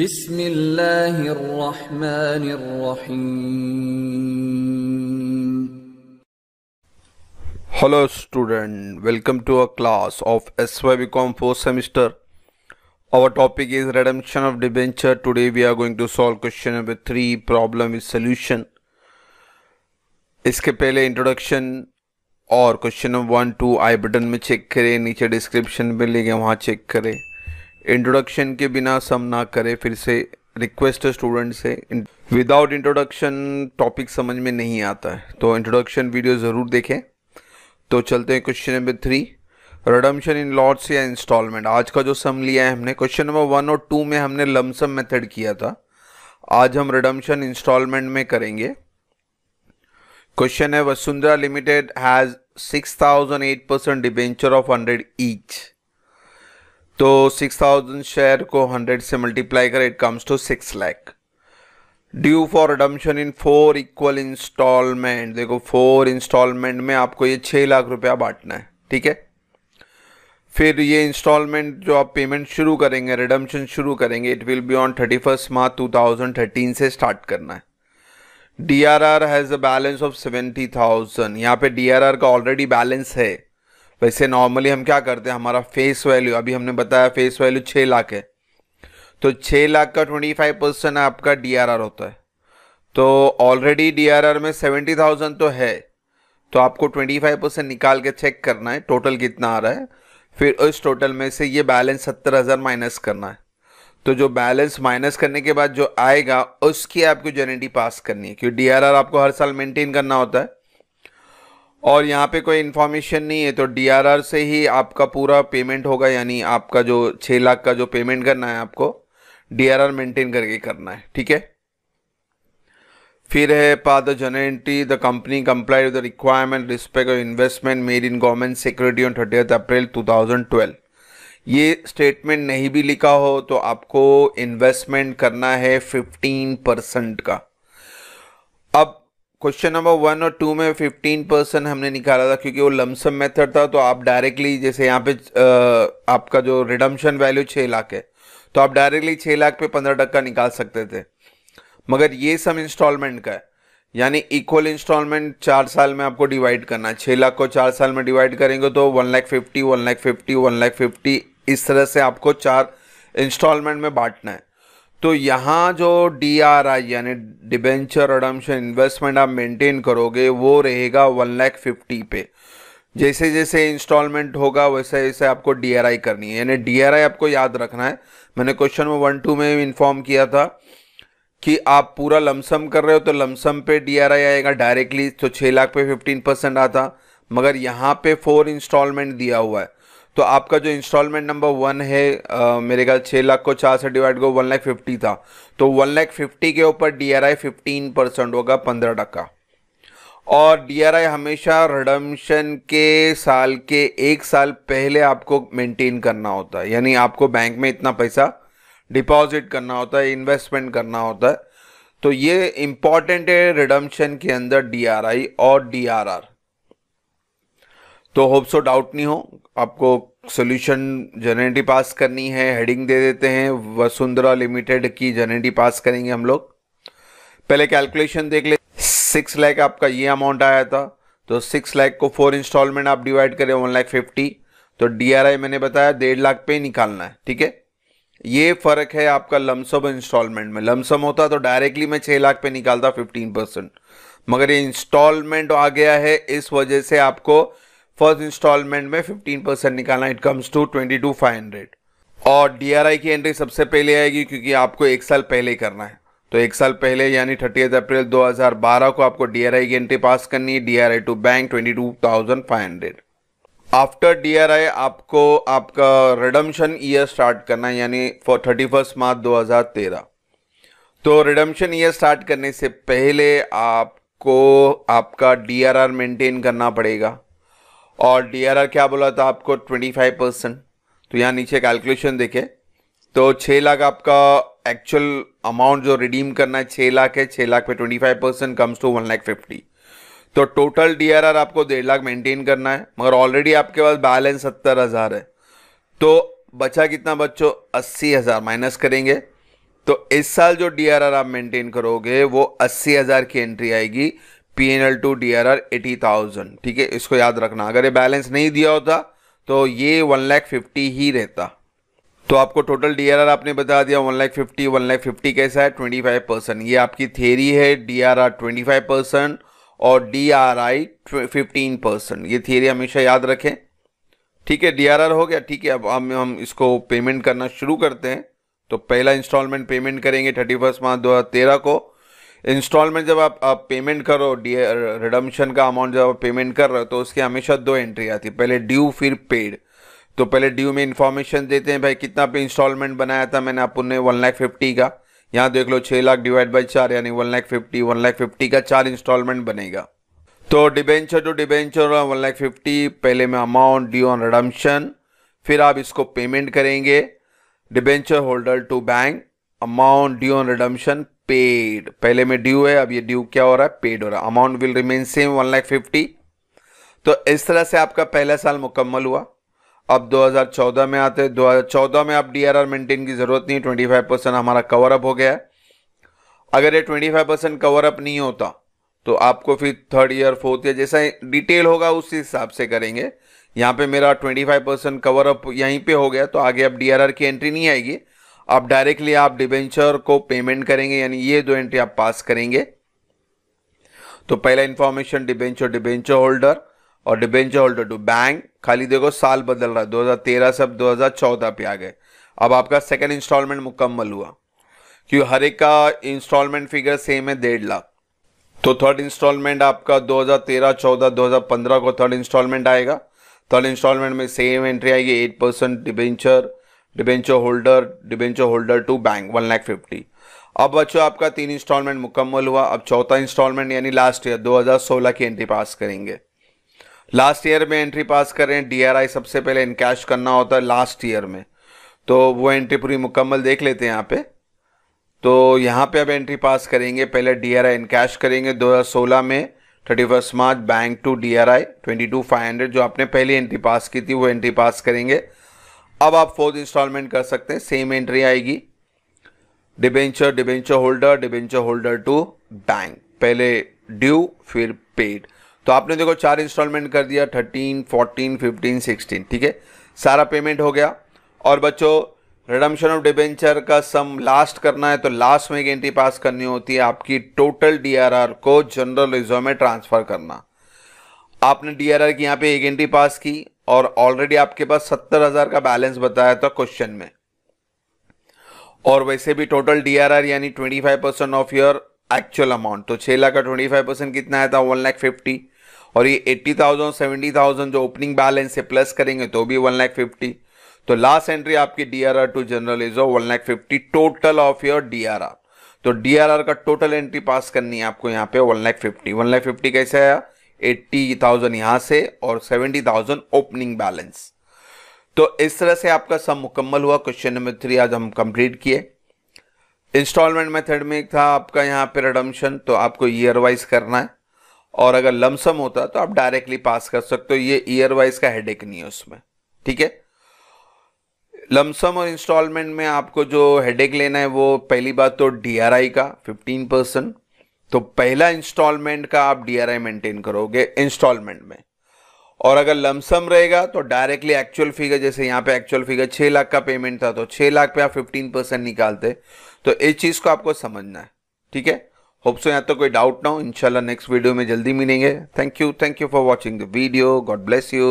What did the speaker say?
بسم الله الرحمن الرحيم Hello student, welcome to a class of SYBCOM 4th semester. Our topic is redemption of debenture. Today we are going to solve question number 3 problem with solution. इसके पहले introduction और question number one two i button में check करें नीचे description में लेंगे वहाँ check करें इंट्रोडक्शन के बिना सम ना करें फिर से रिक्वेस्ट है स्टूडेंट से विदाउट इंट्रोडक्शन टॉपिक समझ में नहीं आता है तो इंट्रोडक्शन वीडियो ज़रूर देखें तो चलते हैं question number three redemption in lots या इंस्टॉलमेंट आज का जो सम लिया है हमने क्वेश्चन नंबर वन और टू में हमने लमसम मेथड किया था आज हम रडम्शन इंस्टॉलमेंट में करेंगे क्वेश्चन है Vasundhara limited has six thousand eight percent debenture of hundred each तो सिक्स थाउजेंड शेयर को हंड्रेड से मल्टीप्लाई करें it comes to six lakh due for redemption in four equal instalment देखो फोर इंस्टॉलमेंट में आपको ये छः लाख रुपया बांटना है ठीक है फिर ये इंस्टॉलमेंट जो आप पेमेंट शुरू करेंगे रिडम्पशन शुरू करेंगे it will be on thirty first March two thousand thirteen से स्टार्ट करना है D R R has a balance of seventy thousand यहाँ पे डी आर आर का ऑलरेडी बैलेंस है वैसे तो नॉर्मली हम क्या करते हैं हमारा फेस वैल्यू अभी हमने बताया फेस वैल्यू छः लाख है तो छः लाख का ट्वेंटी फाइव परसेंट आपका डी आर आर होता है तो ऑलरेडी डी आर आर में सेवेंटी थाउजेंड तो है तो आपको ट्वेंटी फाइव परसेंट निकाल के चेक करना है टोटल कितना आ रहा है फिर उस टोटल में से ये बैलेंस सत्तर हज़ार माइनस करना है तो जो बैलेंस माइनस करने के बाद जो आएगा उसकी आपको जेनेटी पास करनी है क्योंकि डी आर आर आपको हर साल मेंटेन करना होता है और यहाँ पे कोई इन्फॉर्मेशन नहीं है तो डीआरआर से ही आपका पूरा पेमेंट होगा यानी आपका जो छः लाख का जो पेमेंट करना है आपको डीआरआर मेंटेन करके करना है ठीक है फिर है पा द जनेंटी the company comply with the requirement respect of investment made in government security on thirty April two ये स्टेटमेंट नहीं भी लिखा हो तो आपको इन्वेस्टमेंट करना है फिफ्टीन परसेंट का अब क्वेश्चन नंबर वन और टू में फिफ्टीन परसेंट हमने निकाला था क्योंकि वो लमसम मेथड था तो आप डायरेक्टली जैसे यहाँ पे आपका जो रिडम्शन वैल्यू छः लाख है तो आप डायरेक्टली छः लाख पे पंद्रह टक्का निकाल सकते थे मगर ये सब इंस्टॉलमेंट का है यानी इक्वल इंस्टॉलमेंट चार साल में आपको डिवाइड करना है छः लाख को चार साल में डिवाइड करेंगे तो one lakh fifty one lakh fifty one lakh fifty इस तरह से आपको चार इंस्टॉलमेंट में बांटना है तो यहाँ जो डी आर आई यानी डिबेंचर अडम्शन इन्वेस्टमेंट आप मेंटेन करोगे वो रहेगा वन लैख फिफ्टी पे जैसे जैसे इंस्टॉलमेंट होगा वैसे वैसे आपको डी आर आई करनी है यानी डी आर आई आपको याद रखना है मैंने क्वेश्चन में वन टू में इन्फॉर्म किया था कि आप पूरा लमसम कर रहे हो तो लमसम पे डी आर आई आएगा डायरेक्टली तो छः लाख पे फिफ्टीन परसेंट आता मगर यहाँ पे फोर इंस्टॉलमेंट दिया हुआ है तो आपका जो इंस्टॉलमेंट नंबर वन है आ, मेरे ख्याल छः लाख को चार से डिवाइड को वन लाख फिफ्टी था तो वन लाख फिफ्टी के ऊपर D R I fifteen percent होगा पंद्रह टका और डी आर आई हमेशा रिडम्शन के साल के एक साल पहले आपको मेंटेन करना होता है यानी आपको बैंक में इतना पैसा डिपॉजिट करना होता है इन्वेस्टमेंट करना होता है तो ये इम्पॉर्टेंट है रिडम्शन के अंदर डी आर आई और डी आर आर तो होप्सो डाउट नहीं हो आपको सोल्यूशन जनरेटी पास करनी है हेडिंग दे देते हैं वसुंधरा लिमिटेड की जनरेटी पास करेंगे हम लोग पहले कैलकुलेशन देख ले सिक्स लैख आपका ये अमाउंट आया था तो सिक्स लैख को फोर इंस्टॉलमेंट आप डिवाइड करें वन लाख फिफ्टी तो डीआरआई मैंने बताया डेढ़ लाख पे निकालना है ठीक है ये फर्क है आपका लमसम इंस्टॉलमेंट में लमसम होता तो डायरेक्टली मैं छह लाख पे निकालता फिफ्टीन परसेंट मगर ये इंस्टॉलमेंट आ गया है इस वजह से आपको फर्स्ट इंस्टॉलमेंट में 15 परसेंट निकालना it comes to twenty two five hundred और डी की एंट्री सबसे पहले आएगी क्योंकि आपको एक साल पहले करना है तो एक साल पहले यानी थर्टी अप्रैल 2012 को आपको डी की एंट्री पास करनी है D to bank twenty two thousand five hundred after DRI आपको आपका रिडम्शन ईयर स्टार्ट करना है यानी फॉर थर्टी फर्स्ट मार्च दो हज़ार तेरह तो रिडम्शन ईयर स्टार्ट करने से पहले आपको आपका आर मेंटेन करना पड़ेगा और डीआरआर क्या बोला था आपको 25 परसेंट तो यहाँ नीचे कैलकुलेशन देखे तो छः लाख आपका एक्चुअल अमाउंट जो रिडीम करना है छः लाख है छः लाख पे 25 percent comes to one lakh fifty तो टोटल आर आपको डेढ़ लाख मेंटेन करना है मगर ऑलरेडी आपके पास बैलेंस सत्तर हज़ार है तो बचा कितना बच्चों अस्सी हज़ार माइनस करेंगे तो इस साल जो आर आप मेंटेन करोगे वो अस्सी हज़ार की एंट्री आएगी P N L to D R R eighty thousand ठीक है इसको याद रखना अगर ये बैलेंस नहीं दिया होता तो ये वन लैख फिफ्टी ही रहता तो आपको टोटल डी आर आर आपने बता दिया one lakh fifty one lakh fifty कैसा है ट्वेंटी फाइव परसेंट ये आपकी थेरी है D R R twenty five percent और D R I fifteen percent ये थेरी हमेशा याद रखें ठीक है डी आर आर हो गया ठीक है अब हम हम इसको पेमेंट करना शुरू करते हैं तो पहला इंस्टॉलमेंट पेमेंट करेंगे थर्टी फर्स्ट मार्च दो हज़ार तेरह को इंस्टॉलमेंट जब आप आप पेमेंट करो डी रिडम्शन का अमाउंट जब आप पेमेंट कर रहे हो तो उसकी हमेशा दो एंट्री आती है पहले ड्यू फिर पेड तो पहले ड्यू में इंफॉर्मेशन देते हैं भाई कितना पे इंस्टॉलमेंट बनाया था मैंने आप उन्हें वन लाख फिफ्टी का यहाँ देख लो छः लाख डिवाइड बाई चार यानी one lakh fifty one lakh fifty का चार इंस्टॉलमेंट बनेगा तो debenture to debenture one lakh fifty पहले में अमाउंट ड्यू ऑन रिडम्शन फिर आप इसको पेमेंट करेंगे debenture holder to bank amount due on redemption paid पहले में ड्यू है अब ये ड्यू क्या हो रहा है पेड हो रहा है amount will remain same one lakh fifty तो इस तरह से आपका पहला साल मुकम्मल हुआ अब 2014 में आते 2014 में आप डी आर मेंटेन की ज़रूरत नहीं 25 परसेंट हमारा कवर अप हो गया है अगर ये 25 परसेंट कवर अप नहीं होता तो आपको फिर थर्ड ईयर फोर्थ ईयर जैसा डिटेल होगा उस हिसाब से करेंगे यहाँ पे मेरा 25 परसेंट कवर अप यहीं पे हो गया तो आगे अब डी की एंट्री नहीं आएगी आप डायरेक्टली आप डिबेंचर को पेमेंट करेंगे यानी ये दो एंट्री आप पास करेंगे तो पहला इंफॉर्मेशन डिबेंचर डिबेंचर होल्डर और डिबेंचर होल्डर टू बैंक खाली देखो साल बदल रहा है 2013 से अब 2014 पे आ गए अब आपका सेकंड इंस्टॉलमेंट मुकम्मल हुआ क्योंकि हर एक का इंस्टॉलमेंट फिगर सेम है डेढ़ लाख तो थर्ड इंस्टॉलमेंट आपका 2013 14 2015 को थर्ड इंस्टॉलमेंट आएगा थर्ड इंस्टॉलमेंट में सेम एंट्री आएगी eight percent debenture debenture holder debenture holder to bank one lakh fifty अब बच्चों आपका तीन इंस्टॉलमेंट मुकम्मल हुआ अब चौथा इंस्टॉलमेंट यानी लास्ट ईयर 2016 की एंट्री पास करेंगे लास्ट ईयर में एंट्री पास करें डी सबसे पहले इनकैश करना होता है लास्ट ईयर में तो वो एंट्री पूरी मुकम्मल देख लेते हैं यहाँ पे तो यहाँ पे अब एंट्री पास करेंगे पहले डी आर आई इनकैश करेंगे 2016 में thirty first March bank to D R I twenty two five hundred जो आपने पहली एंट्री पास की थी वो एंट्री पास करेंगे अब आप फोर्थ इंस्टॉलमेंट कर सकते हैं सेम एंट्री आएगी debenture debenture holder debenture holder to bank पहले ड्यू फिर पेड तो आपने देखो चार इंस्टॉलमेंट कर दिया थर्टीन फोर्टीन फिफ्टीन सिक्सटीन ठीक है सारा पेमेंट हो गया और बच्चों रिडम्शन ऑफ डिबेंचर का सम लास्ट करना है तो लास्ट में एक एंट्री पास करनी होती है आपकी टोटल डीआरआर को जनरल रिजर्व में ट्रांसफ़र करना आपने डीआरआर की यहाँ पे एक एंट्री पास की और ऑलरेडी आपके पास सत्तर हजार का बैलेंस बताया था क्वेश्चन में और वैसे भी टोटल डीआरआर यानी twenty five percent of your actual amount तो छह लाख का ट्वेंटी फाइव परसेंट कितना आया था वन लाख फिफ्टी और ये एट्टी थाउजेंड सेवेंटी थाउजेंड जो ओपनिंग बैलेंस है प्लस करेंगे तो भी वन लाख फिफ्टी तो लास्ट एंट्री आपकी D R R to general is one lakh fifty total of your D R R तो डी आर आर का टोटल एंट्री पास करनी है आपको यहाँ पे one lakh fifty one lakh fifty कैसे आया एट्टी थाउजेंड यहां से और सेवेंटी थाउजेंड ओपनिंग बैलेंस तो इस तरह से आपका सब मुकम्मल हुआ क्वेश्चन नंबर थ्री आज हम कंप्लीट किए इंस्टॉलमेंट मेथड में था आपका यहाँ पर रडम्शन तो आपको ईयर वाइज करना है और अगर लमसम होता तो आप डायरेक्टली पास कर सकते हो ये ईयर वाइज का हेडेक नहीं है उसमें ठीक है लमसम और इंस्टॉलमेंट में आपको जो हेडेक लेना है वो पहली बात तो डीआरआई का 15 परसेंट तो पहला इंस्टॉलमेंट का आप डीआरआई मेंटेन करोगे इंस्टॉलमेंट में और अगर लमसम रहेगा तो डायरेक्टली एक्चुअल फिगर जैसे यहाँ पे एक्चुअल फिगर छः लाख का पेमेंट था तो छः लाख पे आप फिफ्टीन परसेंट निकालते तो इस चीज़ को आपको समझना है ठीक है होप सो यहाँ तो कोई डाउट ना हो इंशाल्लाह नेक्स्ट वीडियो में जल्दी मिलेंगे thank you thank you for watching the video God bless you